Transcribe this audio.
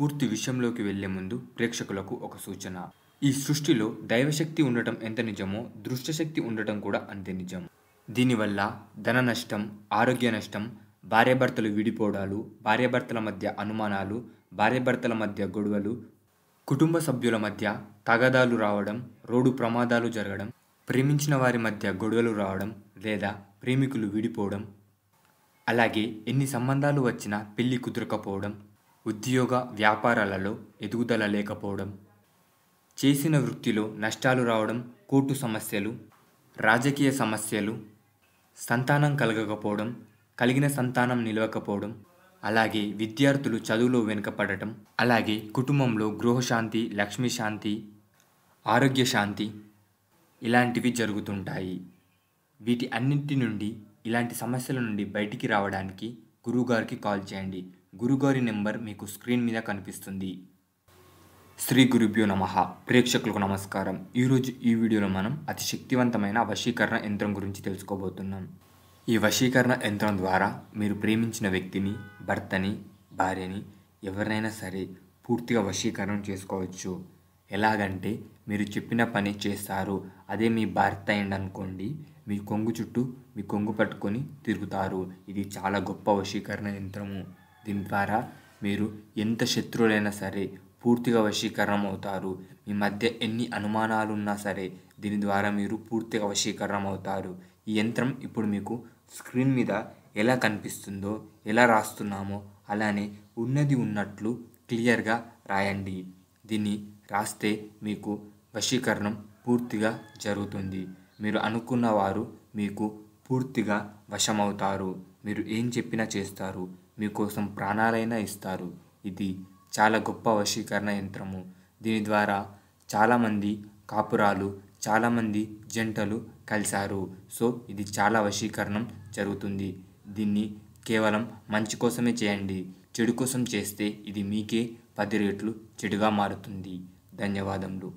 పూర్తి విషయంలోకి వెళ్లే ముందు ప్రేక్షకులకు ఒక సూచన ఈ సృష్టిలో దైవశక్తి ఉండటం ఎంత నిజమో దృష్టశక్తి ఉండటం కూడా అంతే నిజం దీనివల్ల ధన నష్టం ఆరోగ్య నష్టం భార్యాభర్తలు విడిపోవడాలు భార్యాభర్తల మధ్య అనుమానాలు భార్యాభర్తల మధ్య గొడవలు కుటుంబ సభ్యుల మధ్య తగదాలు రావడం రోడ్డు ప్రమాదాలు జరగడం ప్రేమించిన వారి మధ్య గొడవలు రావడం లేదా ప్రేమికులు విడిపోవడం అలాగే ఎన్ని సంబంధాలు వచ్చినా పెళ్లి కుదరకపోవడం ఉద్యోగ వ్యాపారాలలో ఎదుగుదల లేకపోవడం చేసిన వృత్తిలో నష్టాలు రావడం కోర్టు సమస్యలు రాజకీయ సమస్యలు సంతానం కలగకపోవడం కలిగిన సంతానం నిలవకపోవడం అలాగే విద్యార్థులు చదువులో వెనుకపడటం అలాగే కుటుంబంలో గృహశాంతి లక్ష్మీ శాంతి ఆరోగ్య శాంతి ఇలాంటివి జరుగుతుంటాయి వీటి అన్నింటి నుండి ఇలాంటి సమస్యల నుండి బయటికి రావడానికి గురువుగారికి కాల్ చేయండి గురుగారి నెంబర్ మీకు స్క్రీన్ మీద కనిపిస్తుంది శ్రీ గురుభ్యో నమ ప్రేక్షకులకు నమస్కారం ఈరోజు ఈ వీడియోలో మనం అతి శక్తివంతమైన వశీకరణ యంత్రం గురించి తెలుసుకోబోతున్నాం ఈ వశీకరణ యంత్రం ద్వారా మీరు ప్రేమించిన వ్యక్తిని భర్తని భార్యని ఎవరినైనా సరే పూర్తిగా వశీకరణం చేసుకోవచ్చు ఎలాగంటే మీరు చెప్పిన పని చేస్తారు అదే మీ భర్త అయింది అనుకోండి మీ కొంగు చుట్టూ మీ కొంగు పట్టుకొని తిరుగుతారు ఇది చాలా గొప్ప వశీకరణ యంత్రము దీని ద్వారా మీరు ఎంత శత్రువులైనా సరే పూర్తిగా వశీకరణం అవుతారు మీ మధ్య ఎన్ని అనుమానాలు ఉన్నా సరే దీని ద్వారా మీరు పూర్తిగా వశీకరణం అవుతారు ఈ యంత్రం ఇప్పుడు మీకు స్క్రీన్ మీద ఎలా కనిపిస్తుందో ఎలా రాస్తున్నామో అలానే ఉన్నది ఉన్నట్లు క్లియర్గా రాయండి దీన్ని రాస్తే మీకు వశీకరణం పూర్తిగా జరుగుతుంది మీరు అనుకున్న వారు మీకు పూర్తిగా వశమవుతారు మీరు ఏం చెప్పినా చేస్తారు మీకోసం ప్రాణాలైనా ఇస్తారు ఇది చాలా గొప్ప వశీకరణ యంత్రము దీని ద్వారా చాలామంది కాపురాలు చాలామంది జంటలు కలిశారు సో ఇది చాలా వశీకరణం జరుగుతుంది దీన్ని కేవలం మంచి కోసమే చేయండి చెడు కోసం చేస్తే ఇది మీకే పది రేట్లు చెడుగా మారుతుంది ధన్యవాదములు